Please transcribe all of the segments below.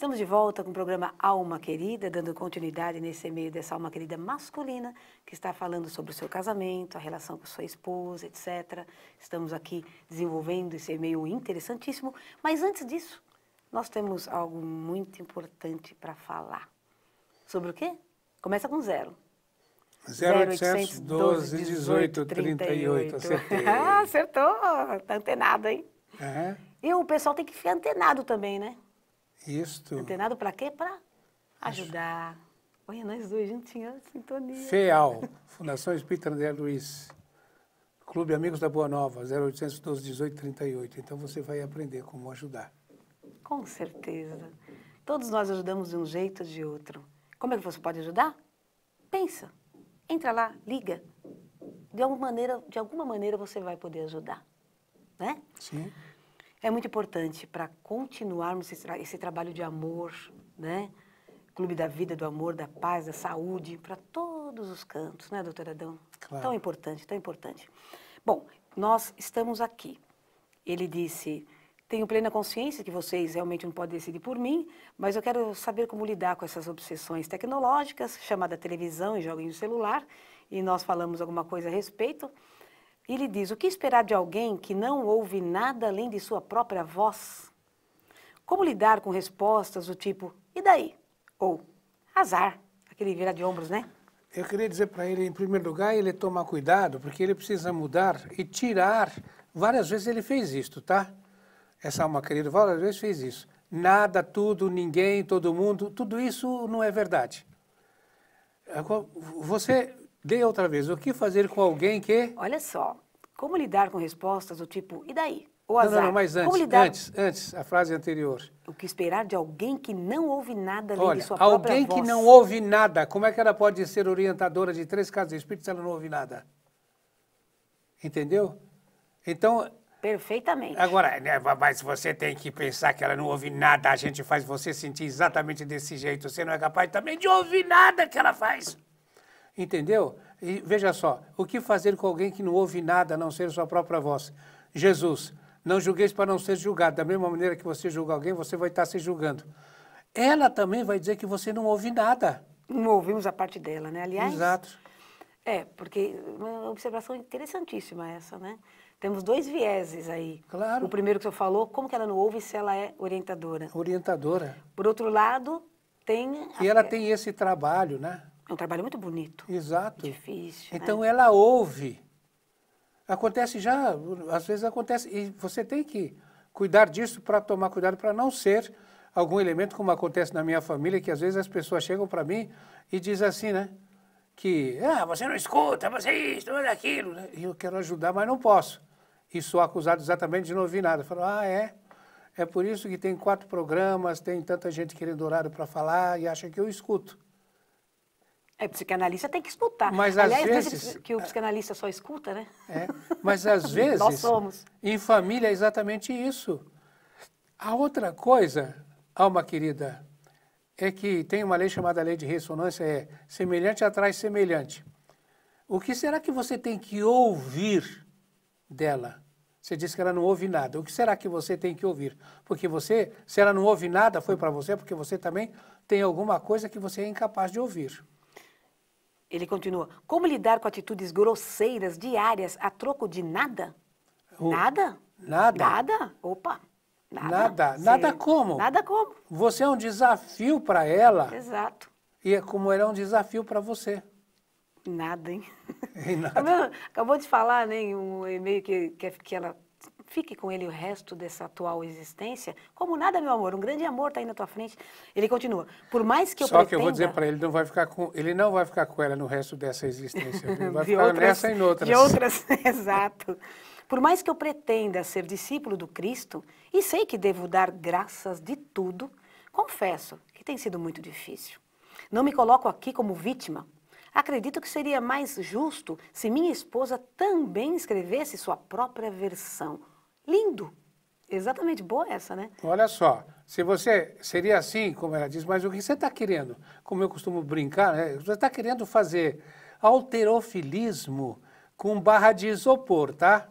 Estamos de volta com o programa Alma Querida, dando continuidade nesse meio dessa alma querida masculina que está falando sobre o seu casamento, a relação com sua esposa, etc. Estamos aqui desenvolvendo esse meio interessantíssimo, mas antes disso, nós temos algo muito importante para falar. Sobre o quê? Começa com zero. 0812 1838. 38, acertei. Acertou, Está antenado, hein? Uhum. E o pessoal tem que ficar antenado também, né? Isto. Antenado para quê? Para ajudar. Isso. Olha, nós dois, a gente tinha sintonia. FEAL, Fundação Espírita André Luiz. Clube Amigos da Boa Nova, 0812 1838. Então você vai aprender como ajudar. Com certeza. Todos nós ajudamos de um jeito ou de outro. Como é que você pode ajudar? Pensa. Entra lá, liga. De alguma maneira, de alguma maneira você vai poder ajudar, né? Sim é muito importante para continuarmos esse, tra esse, trabalho de amor, né? Clube da Vida, do Amor, da Paz, da Saúde, para todos os cantos, né, doutora Adão? Claro. Tão importante, tão importante. Bom, nós estamos aqui. Ele disse: tenho plena consciência que vocês realmente não podem decidir por mim, mas eu quero saber como lidar com essas obsessões tecnológicas, chamada televisão e joguinho celular, e nós falamos alguma coisa a respeito. E ele diz: O que esperar de alguém que não ouve nada além de sua própria voz? Como lidar com respostas do tipo: E daí? Ou azar, aquele virar de ombros, né? Eu queria dizer para ele, em primeiro lugar, ele tomar cuidado, porque ele precisa mudar e tirar. Várias vezes ele fez isto, tá? Essa alma querida várias vezes fez isso. Nada, tudo, ninguém, todo mundo, tudo isso não é verdade. Você Dei outra vez. O que fazer com alguém que. Olha só. Como lidar com respostas do tipo, e daí? Ou azar? Não, não, não mas antes, lidar... antes, antes, a frase anterior. O que esperar de alguém que não ouve nada além Olha, de sua própria alguém voz. que não ouve nada, como é que ela pode ser orientadora de três casos de espírito se ela não ouve nada? Entendeu? Então, Perfeitamente. Agora, né, mas você tem que pensar que ela não ouve nada, a gente faz você sentir exatamente desse jeito. Você não é capaz também de ouvir nada que ela faz. Entendeu? E veja só, o que fazer com alguém que não ouve nada a não ser a sua própria voz? Jesus, não julgueis para não ser julgado. Da mesma maneira que você julga alguém, você vai estar se julgando. Ela também vai dizer que você não ouve nada. Não ouvimos a parte dela, né? Aliás. Exato. É, porque uma observação interessantíssima essa, né? Temos dois vieses aí. Claro. O primeiro que você falou, como que ela não ouve se ela é orientadora? Orientadora. Por outro lado, tem... E ela tem esse trabalho, né? É um trabalho muito bonito. Exato. Difícil. Então né? ela ouve. Acontece já, às vezes acontece, e você tem que cuidar disso para tomar cuidado para não ser algum elemento como acontece na minha família, que às vezes as pessoas chegam para mim e dizem assim, né? Que, ah, você não escuta, você é isso, olha é aquilo. Né? E eu quero ajudar, mas não posso. E sou acusado exatamente de não ouvir nada. Falo, ah, é? É por isso que tem quatro programas, tem tanta gente querendo horário para falar e acha que eu escuto. É, psicanalista tem que escutar. Mas Aliás, às vezes que o é. psicanalista só escuta, né? É, mas às vezes nós somos. Em família é exatamente isso. A outra coisa, alma querida, é que tem uma lei chamada lei de ressonância é semelhante atrás semelhante. O que será que você tem que ouvir dela? Você disse que ela não ouve nada. O que será que você tem que ouvir? Porque você, se ela não ouve nada, foi para você, porque você também tem alguma coisa que você é incapaz de ouvir. Ele continua: Como lidar com atitudes grosseiras diárias a troco de nada? Nada? Nada. Nada? Opa. Nada. Nada. nada como? Nada como. Você é um desafio para ela. Exato. E é como ela é um desafio para você. Nada, hein? nada. Acabou de falar, né, um e-mail que, que ela fique com ele o resto dessa atual existência, como nada, meu amor, um grande amor está aí na tua frente. Ele continua, por mais que eu Só pretenda... que eu vou dizer para ele, não vai ficar com, ele não vai ficar com ela no resto dessa existência, ele vai ficar outras, nessa e noutras. De outras, exato. Por mais que eu pretenda ser discípulo do Cristo, e sei que devo dar graças de tudo, confesso que tem sido muito difícil. Não me coloco aqui como vítima. Acredito que seria mais justo se minha esposa também escrevesse sua própria versão, Lindo! Exatamente, boa essa, né? Olha só, se você seria assim, como ela diz, mas o que você está querendo? Como eu costumo brincar, né? você está querendo fazer alterofilismo com barra de isopor, tá?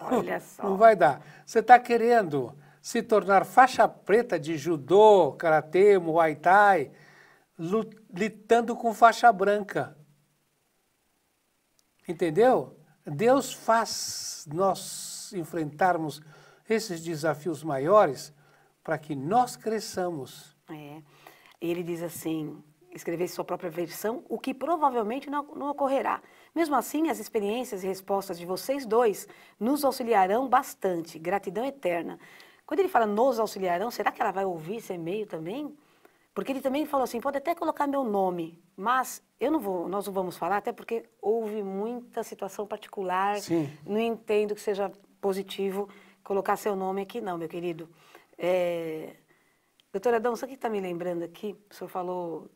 Olha só. Não vai dar. Você está querendo se tornar faixa preta de judô, karatê, muay thai, lutando com faixa branca. Entendeu? Deus faz nós enfrentarmos esses desafios maiores para que nós cresçamos. É. Ele diz assim: escrever sua própria versão, o que provavelmente não, não, ocorrerá. Mesmo assim, as experiências e respostas de vocês dois nos auxiliarão bastante. Gratidão eterna. Quando ele fala nos auxiliarão, será que ela vai ouvir esse e-mail também? Porque ele também falou assim: pode até colocar meu nome, mas eu não vou, nós não vamos falar, até porque houve muita situação particular. Sim. Não entendo que seja positivo colocar seu nome aqui, não, meu querido. É... Adão, sabe o que está me lembrando aqui? O senhor falou,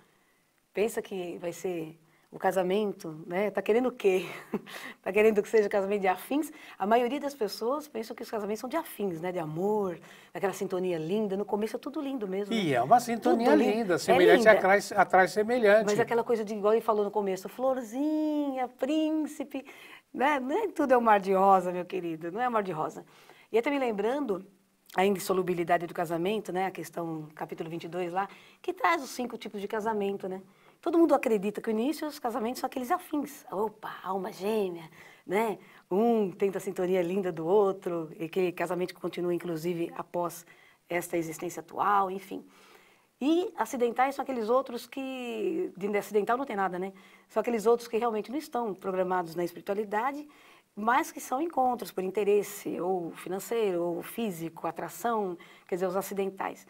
pensa que vai ser o casamento, né? Tá querendo o quê? tá querendo que seja casamento de afins? A maioria das pessoas pensa que os casamentos são de afins, né? De amor, aquela sintonia linda. No começo é tudo lindo mesmo. E né? é uma sintonia tudo linda, é semelhante é atrás semelhante. Mas aquela coisa de igual ele falou no começo, florzinha, príncipe, né? Nem é tudo é um mar de rosa, meu querido, não é um mar de rosa. E até tá me lembrando a insolubilidade do casamento, né? A questão capítulo 22 lá, que traz os cinco tipos de casamento, né? Todo mundo acredita que o início dos é casamentos são aqueles afins. Opa, alma gêmea, né? Um tenta a sintonia linda do outro, e que casamento continua, inclusive, após esta existência atual, enfim. E acidentais são aqueles outros que. De acidental não tem nada, né? São aqueles outros que realmente não estão programados na espiritualidade, mas que são encontros por interesse, ou financeiro, ou físico, atração, quer dizer, os acidentais.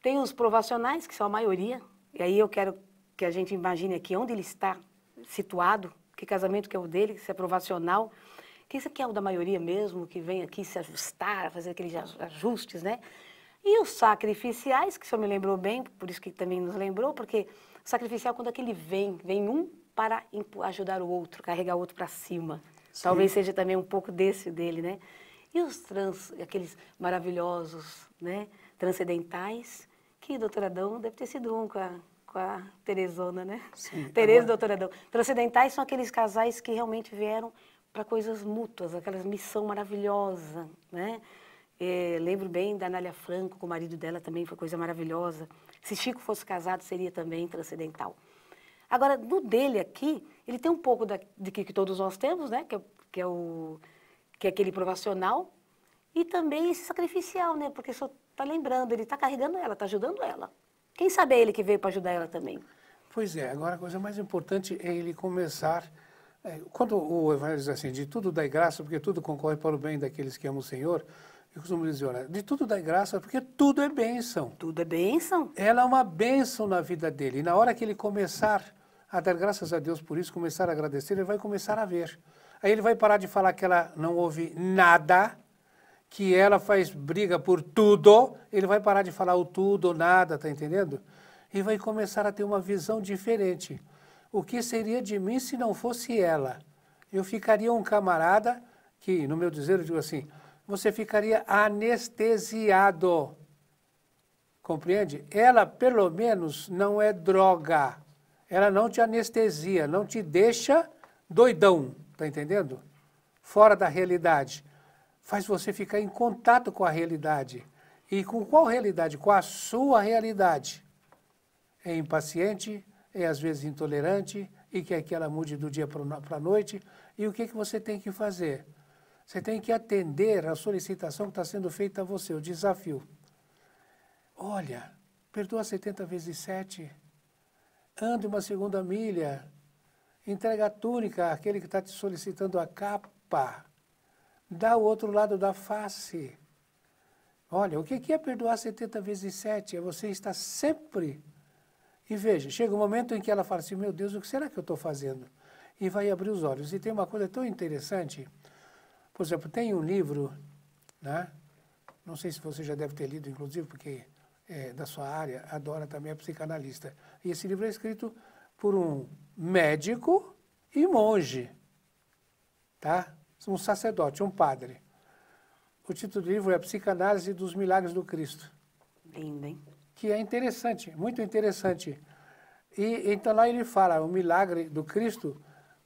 Tem os provacionais, que são a maioria, e aí eu quero que a gente imagine aqui onde ele está situado, que casamento que é o dele, se é provacional, que isso aqui é o da maioria mesmo, que vem aqui se ajustar, fazer aqueles ajustes, né? E os sacrificiais, que o senhor me lembrou bem, por isso que também nos lembrou, porque sacrificial quando aquele é vem, vem um para ajudar o outro, carregar o outro para cima. Sim. Talvez seja também um pouco desse dele, né? E os trans, aqueles maravilhosos, né? Transcendentais, que doutor Adão deve ter sido um com a com a Teresona, né? Sim, Tereza, agora... doutora Adão. Transcendentais são aqueles casais que realmente vieram para coisas mútuas, aquela missão maravilhosa, né? É, lembro bem da Anália Franco, com o marido dela também foi coisa maravilhosa. Se Chico fosse casado, seria também transcendental. Agora, no dele aqui, ele tem um pouco da, de que, que todos nós temos, né? Que é, que é, o, que é aquele provacional e também esse sacrificial, né? Porque só está lembrando, ele está carregando ela, está ajudando ela. Quem sabe é ele que veio para ajudar ela também. Pois é, agora a coisa mais importante é ele começar. É, quando o Evangelho diz assim, de tudo dai graça, porque tudo concorre para o bem daqueles que amam o Senhor, eu costumo dizer, olha, de tudo dai graça, porque tudo é bênção. Tudo é bênção. Ela é uma bênção na vida dele. E na hora que ele começar a dar graças a Deus por isso, começar a agradecer, ele vai começar a ver. Aí ele vai parar de falar que ela não ouve nada que ela faz briga por tudo, ele vai parar de falar o tudo, ou nada, tá entendendo? E vai começar a ter uma visão diferente. O que seria de mim se não fosse ela? Eu ficaria um camarada que, no meu dizer, eu digo assim, você ficaria anestesiado. Compreende? Ela, pelo menos, não é droga. Ela não te anestesia, não te deixa doidão, tá entendendo? Fora da realidade faz você ficar em contato com a realidade. E com qual realidade? Com a sua realidade. É impaciente, é às vezes intolerante e quer que ela mude do dia para a noite. E o que, que você tem que fazer? Você tem que atender à solicitação que está sendo feita a você, o desafio. Olha, perdoa 70 vezes 7, ande uma segunda milha, entrega a túnica àquele que está te solicitando a capa dá o outro lado da face. Olha, o que é perdoar 70 vezes 7? É você estar sempre. E veja, chega um momento em que ela fala assim: Meu Deus, o que será que eu estou fazendo? E vai abrir os olhos. E tem uma coisa tão interessante. Por exemplo, tem um livro, né? não sei se você já deve ter lido, inclusive, porque é da sua área, adora também é psicanalista. E esse livro é escrito por um médico e monge. Tá? um sacerdote, um padre. O título do livro é Psicanálise dos Milagres do Cristo. Lindo, hein? Que é interessante, muito interessante. E então lá ele fala o milagre do Cristo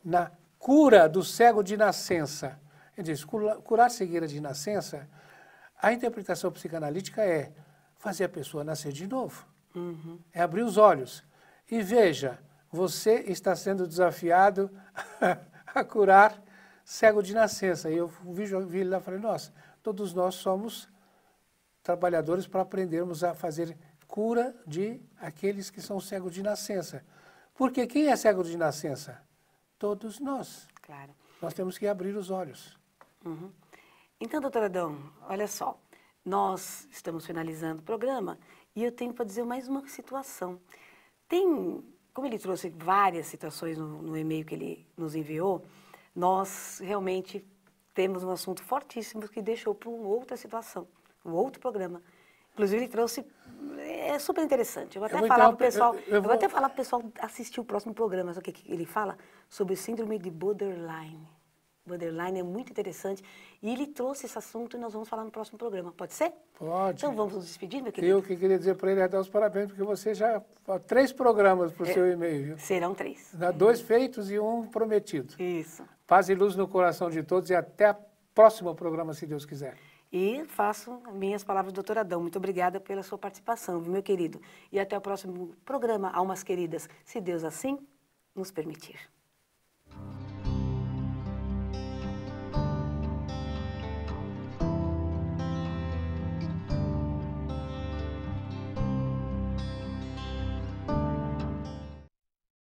na cura do cego de nascença. Ele diz, curar cegueira de nascença, a interpretação psicanalítica é fazer a pessoa nascer de novo. Uhum. É abrir os olhos. E veja, você está sendo desafiado a curar cego de nascença. E eu vi, vi ele lá e falei, nossa, todos nós somos trabalhadores para aprendermos a fazer cura de aqueles que são cegos de nascença. Porque quem é cego de nascença? Todos nós. Claro. Nós temos que abrir os olhos. Uhum. Então, doutor Adão, olha só, nós estamos finalizando o programa e eu tenho para dizer mais uma situação. Tem, como ele trouxe várias situações no, no e-mail que ele nos enviou, nós realmente temos um assunto fortíssimo que deixou para uma outra situação, um outro programa. Inclusive, ele trouxe. É super interessante. Eu vou até eu falar para o então pessoal. Eu, eu, eu vou... até falar para pessoal assistir o próximo programa. Sabe o que ele fala? Sobre síndrome de borderline. Borderline é muito interessante. E ele trouxe esse assunto e nós vamos falar no próximo programa. Pode ser? Pode. Então vamos nos despedir, meu querido. Eu que queria dizer para ele é dar os parabéns, porque você já. Três programas para o é, seu e-mail, viu? Serão três. Dois feitos e um prometido. Isso. Paz e luz no coração de todos e até o próximo programa, se Deus quiser. E faço minhas palavras, doutor Adão. Muito obrigada pela sua participação, meu querido. E até o próximo programa, Almas Queridas, se Deus assim nos permitir.